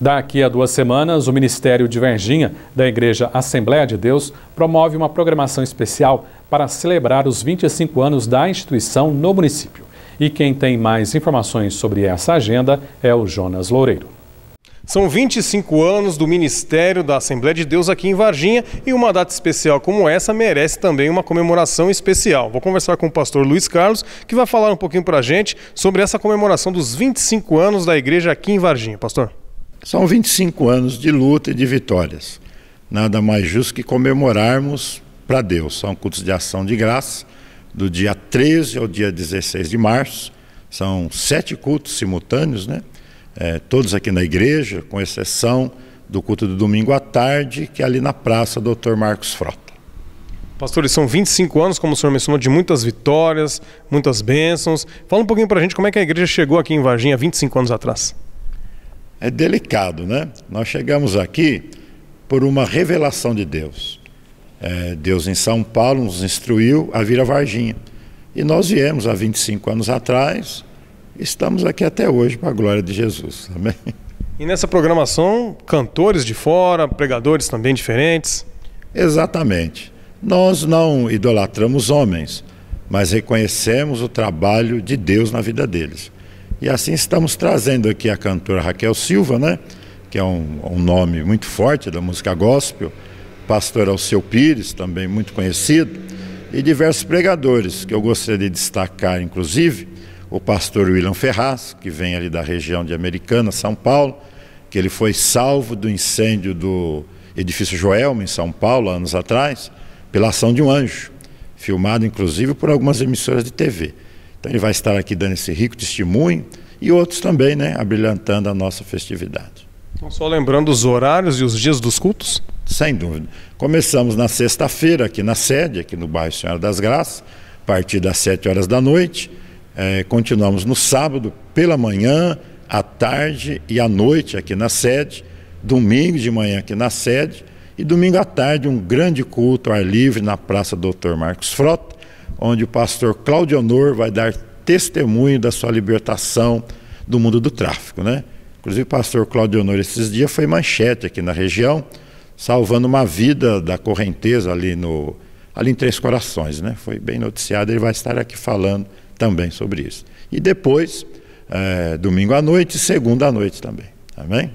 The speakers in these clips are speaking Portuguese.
Daqui a duas semanas, o Ministério de Verginha da Igreja Assembleia de Deus promove uma programação especial para celebrar os 25 anos da instituição no município. E quem tem mais informações sobre essa agenda é o Jonas Loureiro. São 25 anos do Ministério da Assembleia de Deus aqui em Varginha e uma data especial como essa merece também uma comemoração especial. Vou conversar com o pastor Luiz Carlos, que vai falar um pouquinho para a gente sobre essa comemoração dos 25 anos da igreja aqui em Varginha. Pastor. São 25 anos de luta e de vitórias. Nada mais justo que comemorarmos para Deus. São cultos de ação de graça, do dia 13 ao dia 16 de março. São sete cultos simultâneos, né? É, todos aqui na igreja, com exceção do culto do domingo à tarde, que é ali na praça Dr. Marcos Frota. Pastores, são 25 anos, como o senhor mencionou, de muitas vitórias, muitas bênçãos. Fala um pouquinho para a gente como é que a igreja chegou aqui em Varginha 25 anos atrás é delicado, né? Nós chegamos aqui por uma revelação de Deus. É, Deus em São Paulo nos instruiu a vir a Varginha. E nós viemos há 25 anos atrás, estamos aqui até hoje para a glória de Jesus. Amém? E nessa programação, cantores de fora, pregadores também diferentes? Exatamente. Nós não idolatramos homens, mas reconhecemos o trabalho de Deus na vida deles. E assim estamos trazendo aqui a cantora Raquel Silva, né? que é um, um nome muito forte da música gospel, pastor Alceu Pires, também muito conhecido, e diversos pregadores, que eu gostaria de destacar, inclusive, o pastor William Ferraz, que vem ali da região de Americana, São Paulo, que ele foi salvo do incêndio do edifício Joelma, em São Paulo, anos atrás, pela ação de um anjo, filmado inclusive por algumas emissoras de TV. Então ele vai estar aqui dando esse rico testemunho e outros também, né, abrilhantando a nossa festividade. Então, só lembrando os horários e os dias dos cultos? Sem dúvida. Começamos na sexta-feira aqui na sede, aqui no bairro Senhora das Graças, a partir das 7 horas da noite. É, continuamos no sábado pela manhã, à tarde e à noite aqui na sede, domingo de manhã aqui na sede e domingo à tarde um grande culto ao ar livre na Praça Doutor Marcos Frota, onde o pastor Claudio Honor vai dar testemunho da sua libertação do mundo do tráfico, né? Inclusive, o pastor Claudio Honor, esses dias foi manchete aqui na região, salvando uma vida da correnteza ali no ali em Três Corações, né? Foi bem noticiado, ele vai estar aqui falando também sobre isso. E depois, é, domingo à noite e segunda à noite também. Amém?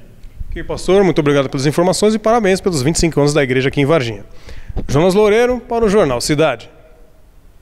Ok, pastor, muito obrigado pelas informações e parabéns pelos 25 anos da igreja aqui em Varginha. Jonas Loureiro para o Jornal Cidade.